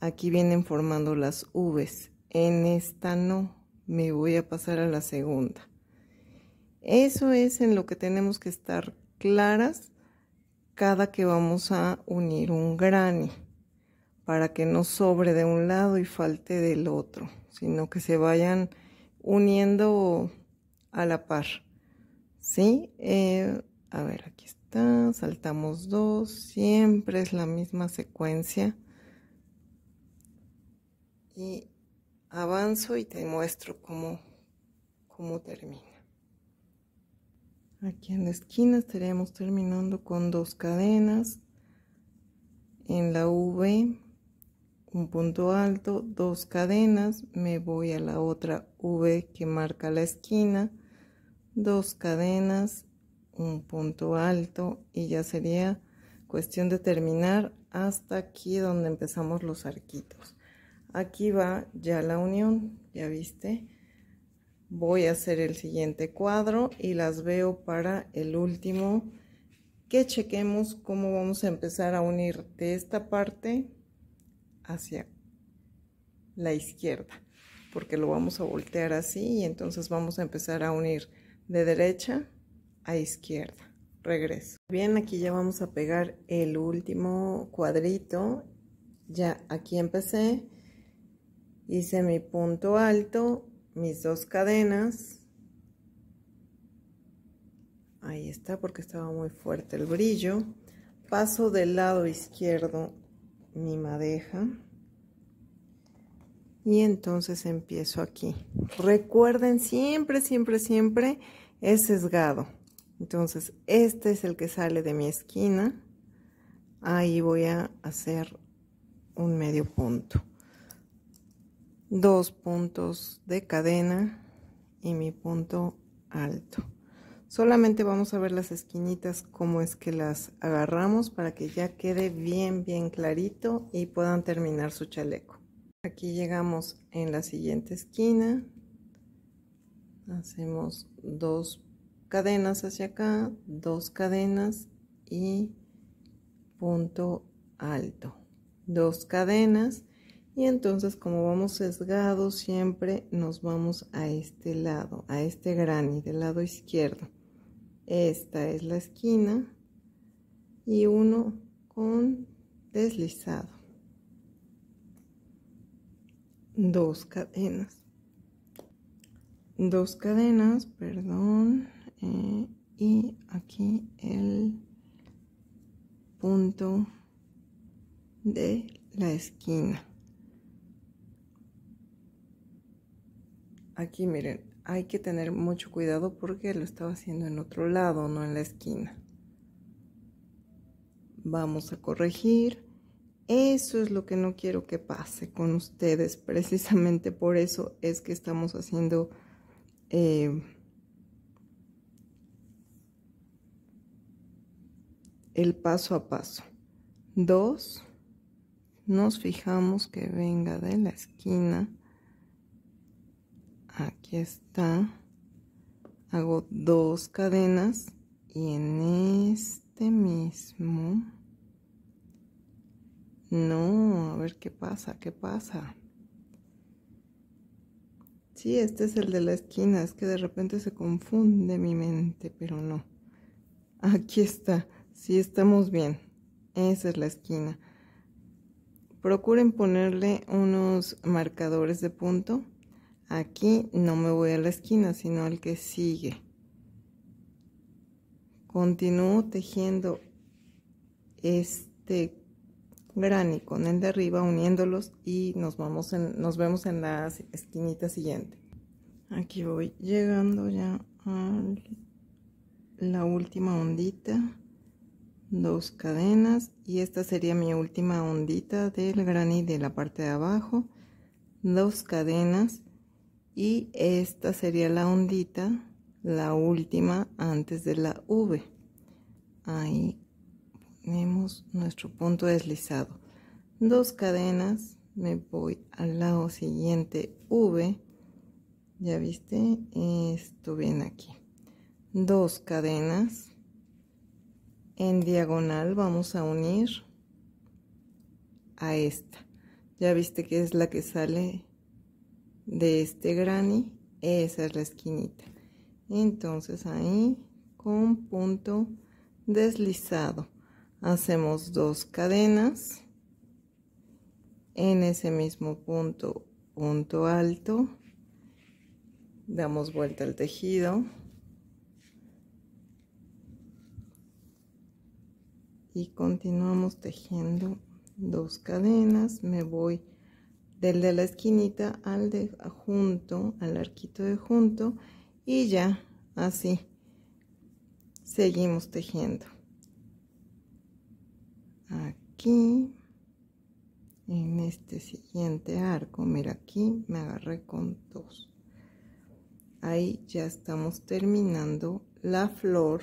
aquí vienen formando las Vs, en esta no, me voy a pasar a la segunda. Eso es en lo que tenemos que estar claras cada que vamos a unir un granny para que no sobre de un lado y falte del otro, sino que se vayan uniendo a la par. ¿Sí? Eh, a ver, aquí está. Saltamos dos. Siempre es la misma secuencia. Y avanzo y te muestro cómo, cómo termina. Aquí en la esquina estaremos terminando con dos cadenas. En la V, un punto alto, dos cadenas. Me voy a la otra V que marca la esquina dos cadenas, un punto alto y ya sería cuestión de terminar hasta aquí donde empezamos los arquitos. Aquí va ya la unión, ya viste. Voy a hacer el siguiente cuadro y las veo para el último que chequemos cómo vamos a empezar a unir de esta parte hacia la izquierda porque lo vamos a voltear así y entonces vamos a empezar a unir de derecha a izquierda. Regreso. Bien, aquí ya vamos a pegar el último cuadrito. Ya aquí empecé. Hice mi punto alto, mis dos cadenas. Ahí está porque estaba muy fuerte el brillo. Paso del lado izquierdo mi madeja y entonces empiezo aquí. Recuerden siempre, siempre, siempre es sesgado. Entonces, este es el que sale de mi esquina. Ahí voy a hacer un medio punto. Dos puntos de cadena y mi punto alto. Solamente vamos a ver las esquinitas, cómo es que las agarramos para que ya quede bien, bien clarito y puedan terminar su chaleco. Aquí llegamos en la siguiente esquina, hacemos dos cadenas hacia acá dos cadenas y punto alto dos cadenas y entonces como vamos sesgados siempre nos vamos a este lado a este granny del lado izquierdo esta es la esquina y uno con deslizado dos cadenas dos cadenas, perdón, eh, y aquí el punto de la esquina. Aquí miren, hay que tener mucho cuidado porque lo estaba haciendo en otro lado, no en la esquina. Vamos a corregir. Eso es lo que no quiero que pase con ustedes. Precisamente por eso es que estamos haciendo Em, el paso a paso. Dos, nos fijamos que venga de la esquina. Aquí está. Hago dos cadenas y en este mismo... No, a ver qué pasa, qué pasa. Sí, este es el de la esquina, es que de repente se confunde mi mente, pero no. Aquí está, sí estamos bien. Esa es la esquina. Procuren ponerle unos marcadores de punto. Aquí no me voy a la esquina, sino al que sigue. Continúo tejiendo este granny con el de arriba uniéndolos y nos, vamos nos vemos en la esquinita siguiente. Aquí voy llegando ya a la última ondita, dos cadenas y esta sería mi última ondita del granny de la parte de abajo, dos cadenas y esta sería la ondita, la última antes de la V. Ahí tenemos nuestro punto deslizado. Dos cadenas, me voy al lado siguiente V, ya viste, esto viene aquí. Dos cadenas, en diagonal vamos a unir a esta. Ya viste que es la que sale de este granny, esa es la esquinita. Entonces ahí con punto deslizado hacemos dos cadenas en ese mismo punto punto alto damos vuelta al tejido y continuamos tejiendo dos cadenas me voy del de la esquinita al de junto al arquito de junto y ya así seguimos tejiendo aquí en este siguiente arco mira aquí me agarré con dos ahí ya estamos terminando la flor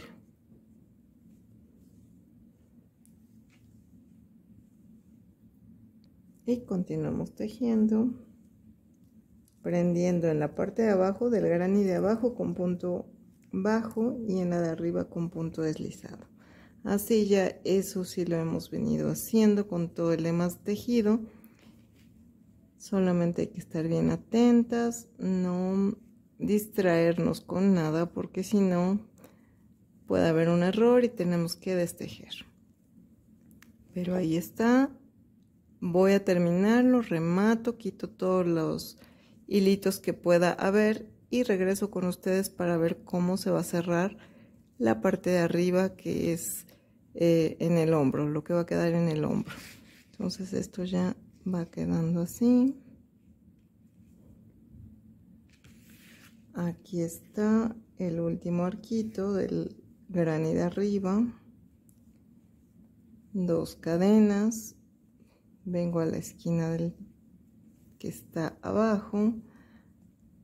y continuamos tejiendo prendiendo en la parte de abajo del gran y de abajo con punto bajo y en la de arriba con punto deslizado Así ya eso sí lo hemos venido haciendo con todo el demás tejido. Solamente hay que estar bien atentas, no distraernos con nada porque si no puede haber un error y tenemos que destejer. Pero ahí está. Voy a terminarlo, remato, quito todos los hilitos que pueda haber y regreso con ustedes para ver cómo se va a cerrar la parte de arriba que es eh, en el hombro, lo que va a quedar en el hombro. Entonces esto ya va quedando así. Aquí está el último arquito del y de arriba. Dos cadenas. Vengo a la esquina del que está abajo.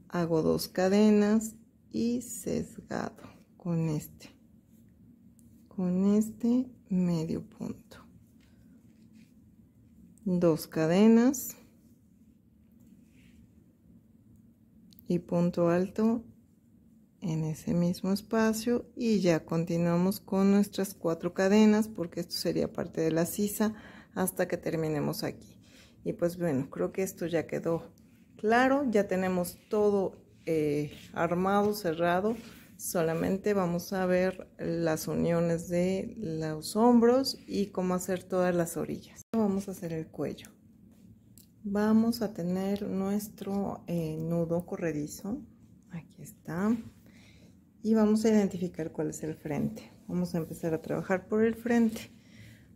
Hago dos cadenas y sesgado con este con este medio punto dos cadenas y punto alto en ese mismo espacio y ya continuamos con nuestras cuatro cadenas porque esto sería parte de la sisa hasta que terminemos aquí y pues bueno creo que esto ya quedó claro ya tenemos todo eh, armado cerrado Solamente vamos a ver las uniones de los hombros y cómo hacer todas las orillas. Vamos a hacer el cuello. Vamos a tener nuestro eh, nudo corredizo. Aquí está. Y vamos a identificar cuál es el frente. Vamos a empezar a trabajar por el frente.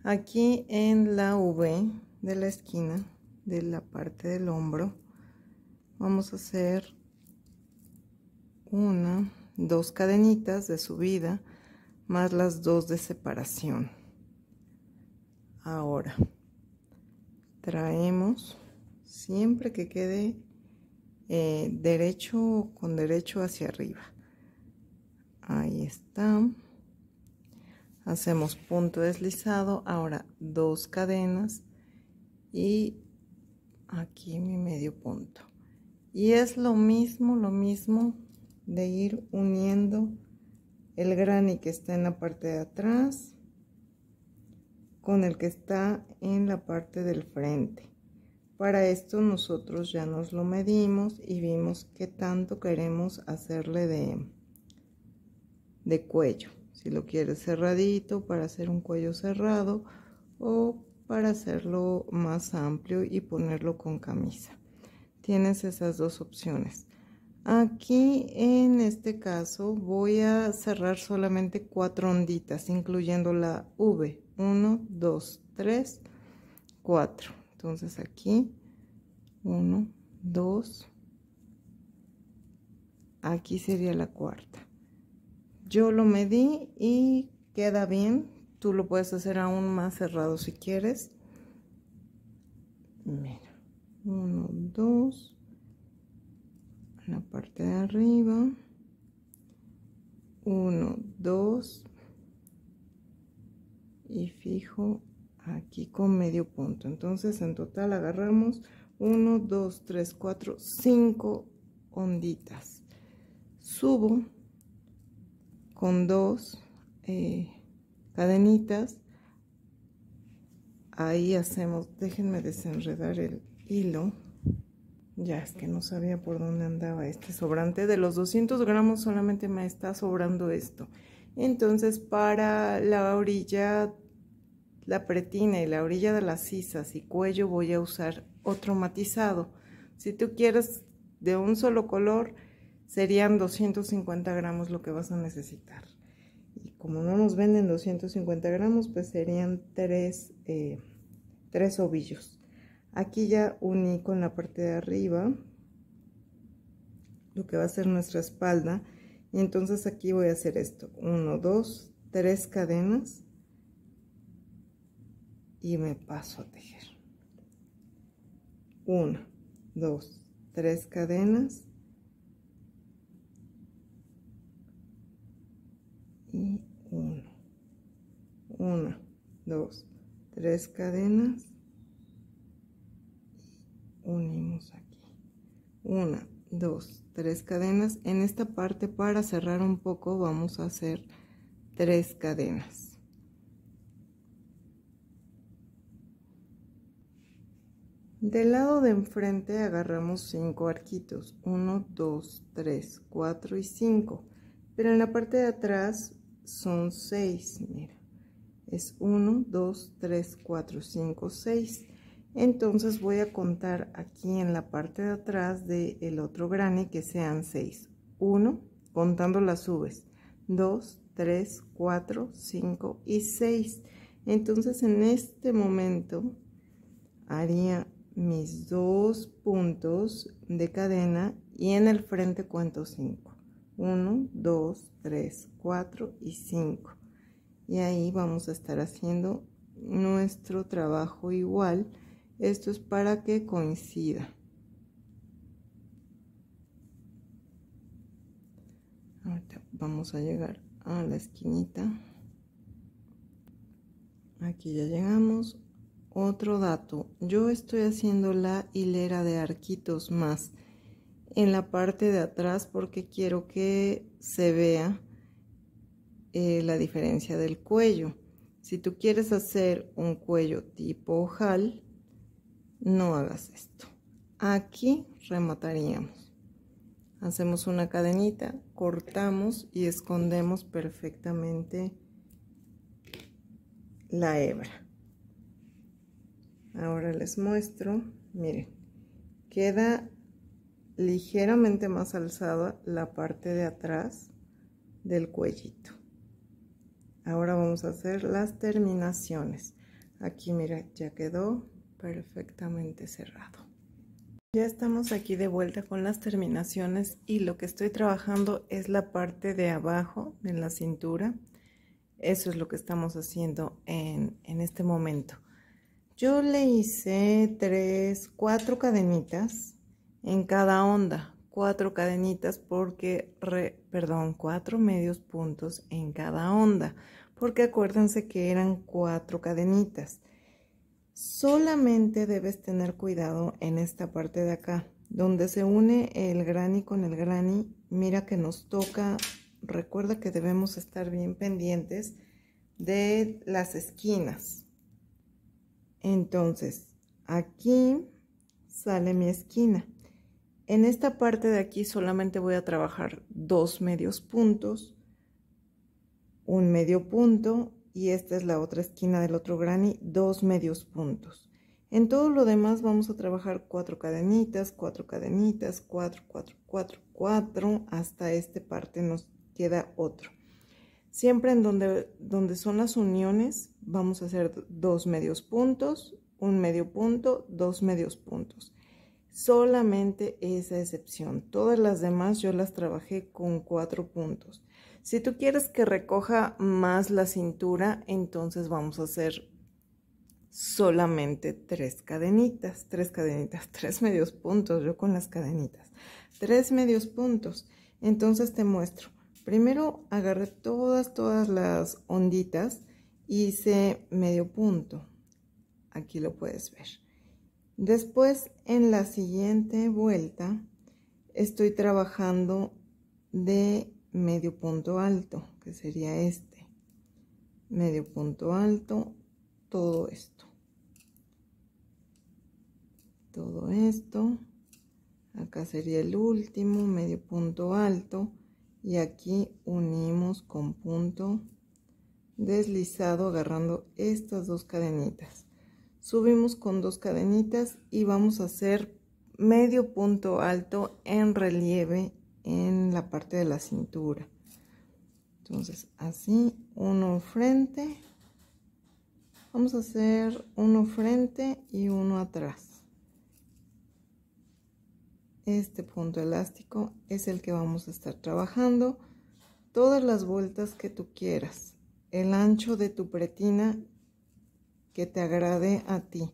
Aquí en la V de la esquina de la parte del hombro vamos a hacer una dos cadenitas de subida más las dos de separación ahora traemos siempre que quede eh, derecho con derecho hacia arriba ahí está hacemos punto deslizado ahora dos cadenas y aquí mi medio punto y es lo mismo lo mismo de ir uniendo el granny que está en la parte de atrás con el que está en la parte del frente. Para esto nosotros ya nos lo medimos y vimos qué tanto queremos hacerle de, de cuello. Si lo quieres cerradito para hacer un cuello cerrado o para hacerlo más amplio y ponerlo con camisa. Tienes esas dos opciones. Aquí en este caso voy a cerrar solamente cuatro onditas, incluyendo la V. 1, 2, 3, 4. Entonces aquí 1, 2, aquí sería la cuarta. Yo lo medí y queda bien. Tú lo puedes hacer aún más cerrado si quieres. Mira, 1, 2, la parte de arriba 1 2 y fijo aquí con medio punto entonces en total agarramos 1 2 3 4 5 onditas subo con dos eh, cadenitas ahí hacemos déjenme desenredar el hilo ya es que no sabía por dónde andaba este sobrante. De los 200 gramos solamente me está sobrando esto. Entonces para la orilla, la pretina y la orilla de las sisas y cuello voy a usar otro matizado. Si tú quieres de un solo color, serían 250 gramos lo que vas a necesitar. Y como no nos venden 250 gramos, pues serían tres, eh, tres ovillos aquí ya uní con la parte de arriba lo que va a ser nuestra espalda y entonces aquí voy a hacer esto 1 2 3 cadenas y me paso a tejer 1 2 3 cadenas y 1 1 2 3 cadenas unimos aquí una dos tres cadenas en esta parte para cerrar un poco vamos a hacer tres cadenas del lado de enfrente agarramos cinco arquitos 1 2 3 4 y 5 pero en la parte de atrás son 6 mira es 1 2 3 4 5 6 entonces voy a contar aquí en la parte de atrás del de otro granny que sean 6. 1, contando las subes, 2, 3, 4, 5 y 6. Entonces en este momento haría mis dos puntos de cadena y en el frente cuento 5. 1, 2, 3, 4 y 5. Y ahí vamos a estar haciendo nuestro trabajo igual esto es para que coincida. vamos a llegar a la esquinita. Aquí ya llegamos. Otro dato, yo estoy haciendo la hilera de arquitos más en la parte de atrás porque quiero que se vea eh, la diferencia del cuello. Si tú quieres hacer un cuello tipo ojal, no hagas esto. Aquí remataríamos. Hacemos una cadenita, cortamos y escondemos perfectamente la hebra. Ahora les muestro, miren, queda ligeramente más alzada la parte de atrás del cuellito. Ahora vamos a hacer las terminaciones. Aquí mira, ya quedó perfectamente cerrado. Ya estamos aquí de vuelta con las terminaciones y lo que estoy trabajando es la parte de abajo de la cintura. Eso es lo que estamos haciendo en, este momento. Yo le hice tres, cuatro cadenitas en cada onda. Cuatro cadenitas porque, perdón, cuatro medios puntos en cada onda. Porque acuérdense que eran cuatro cadenitas. Solamente debes tener cuidado en esta parte de acá, donde se une el granny con el granny. Mira que nos toca, recuerda que debemos estar bien pendientes de las esquinas. Entonces, aquí sale mi esquina. En esta parte de aquí solamente voy a trabajar dos medios puntos, un medio punto y esta es la otra esquina del otro granny, dos medios puntos. En todo lo demás vamos a trabajar cuatro cadenitas, cuatro cadenitas, cuatro, cuatro, cuatro, cuatro, hasta esta parte nos queda otro. Siempre en donde, donde son las uniones vamos a hacer dos medios puntos, un medio punto, dos medios puntos. Solamente esa excepción. Todas las demás yo las trabajé con cuatro puntos. Si tú quieres que recoja más la cintura, entonces vamos a hacer solamente tres cadenitas, tres cadenitas, tres medios puntos, yo con las cadenitas, tres medios puntos. Entonces te muestro. Primero agarré todas, todas las onditas, y hice medio punto. Aquí lo puedes ver. Después, en la siguiente vuelta, estoy trabajando de medio punto alto, que sería este. Medio punto alto, todo esto. Todo esto. Acá sería el último, medio punto alto. Y aquí unimos con punto deslizado agarrando estas dos cadenitas. Subimos con dos cadenitas y vamos a hacer medio punto alto en relieve en la parte de la cintura entonces así uno frente vamos a hacer uno frente y uno atrás este punto elástico es el que vamos a estar trabajando todas las vueltas que tú quieras el ancho de tu pretina que te agrade a ti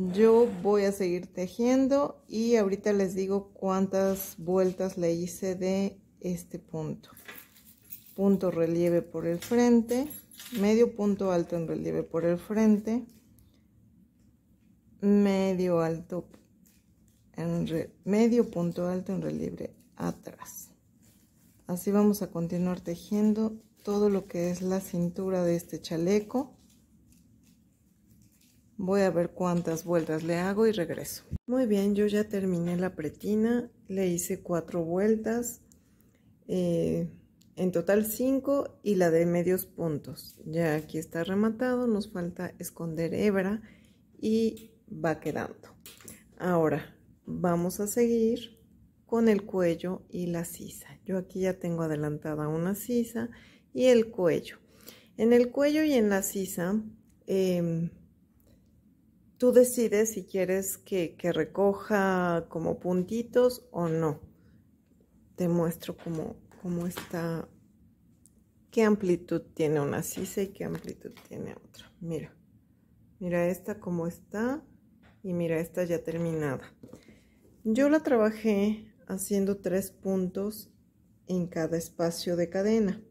yo voy a seguir tejiendo y ahorita les digo cuántas vueltas le hice de este punto punto relieve por el frente medio punto alto en relieve por el frente medio alto en medio punto alto en relieve atrás así vamos a continuar tejiendo todo lo que es la cintura de este chaleco Voy a ver cuántas vueltas le hago y regreso. Muy bien, yo ya terminé la pretina, le hice cuatro vueltas, eh, en total cinco y la de medios puntos. Ya aquí está rematado, nos falta esconder hebra y va quedando. Ahora vamos a seguir con el cuello y la sisa. Yo aquí ya tengo adelantada una sisa y el cuello. En el cuello y en la sisa em, tú decides si quieres que, recoja como puntitos o no. Te muestro cómo, cómo está, qué amplitud tiene una sisa y qué amplitud tiene otra. Mira, mira esta cómo está y mira esta ya terminada. Yo la trabajé haciendo tres puntos en cada espacio de cadena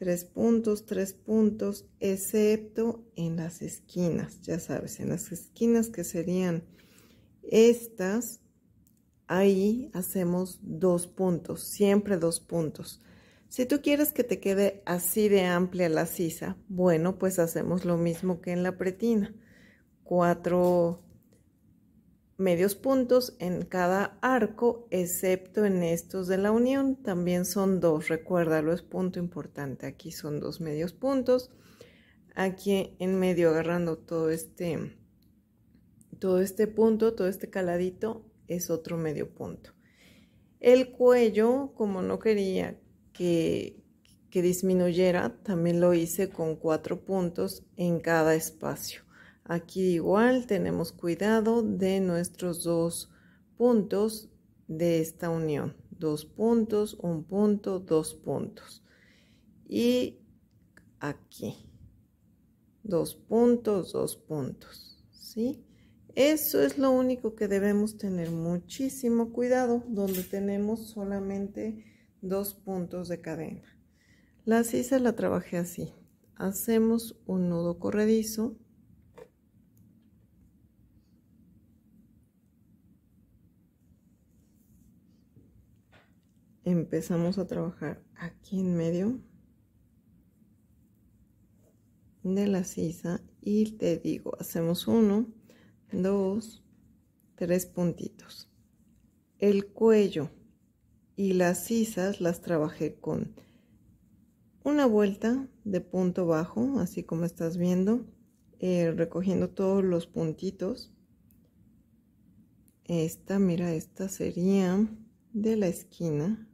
tres puntos, tres puntos, excepto en las esquinas, ya sabes, en las esquinas que serían estas, ahí hacemos dos puntos, siempre dos puntos. Si tú quieres que te quede así de amplia la sisa, bueno, pues hacemos lo mismo que en la pretina, cuatro medios puntos en cada arco, excepto en estos de la unión. También son dos, recuérdalo, es punto importante. Aquí son dos medios puntos. Aquí en medio agarrando todo este, todo este punto, todo este caladito, es otro medio punto. El cuello, como no quería que disminuyera, también lo hice con cuatro puntos en cada espacio. Aquí igual tenemos cuidado de nuestros dos puntos de esta unión. Dos puntos, un punto, dos puntos. Y aquí. Dos puntos, dos puntos. ¿Sí? Eso es lo único que debemos tener muchísimo cuidado, donde tenemos solamente dos puntos de cadena. La sisa la trabajé así. Hacemos un nudo corredizo empezamos a trabajar aquí en medio de la sisa y te digo hacemos uno dos tres puntitos el cuello y las sisas las trabajé con una vuelta de punto bajo así como estás viendo eh, recogiendo todos los puntitos esta mira esta sería de la esquina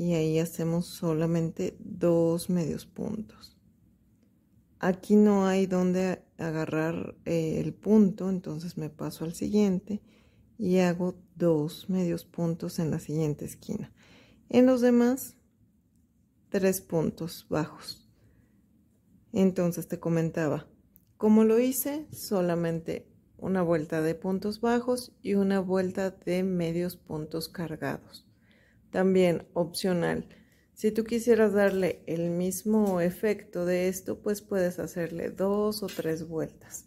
y ahí hacemos solamente dos medios puntos. Aquí no hay donde agarrar eh, el punto, entonces me paso al siguiente y hago dos medios puntos en la siguiente esquina. En los demás, tres puntos bajos. Entonces te comentaba, como lo hice, solamente una vuelta de puntos bajos y una vuelta de medios puntos cargados. También opcional. Si tú quisieras darle el mismo efecto de esto, pues puedes hacerle dos o tres vueltas.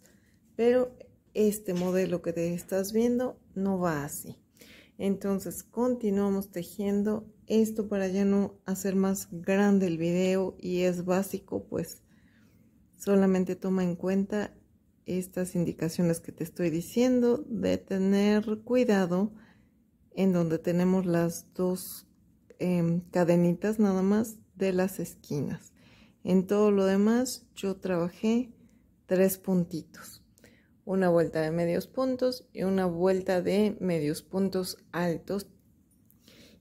Pero este modelo que te estás viendo no va así. Entonces continuamos tejiendo esto para ya no hacer más grande el video y es básico, pues solamente toma en cuenta estas indicaciones que te estoy diciendo de tener cuidado en donde tenemos las dos em, cadenitas nada más de las esquinas. En todo lo demás yo trabajé tres puntitos. Una vuelta de medios puntos y una vuelta de medios puntos altos.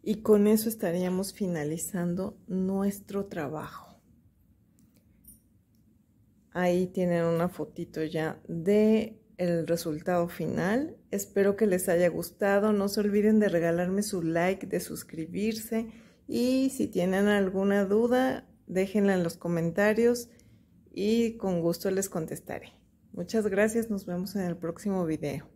Y con eso estaríamos finalizando nuestro trabajo. Ahí tienen una fotito ya de el resultado final. Espero que les haya gustado. No se olviden de regalarme su like, de suscribirse y si tienen alguna duda, déjenla en los comentarios y con gusto les contestaré. Muchas gracias, nos vemos en el próximo video.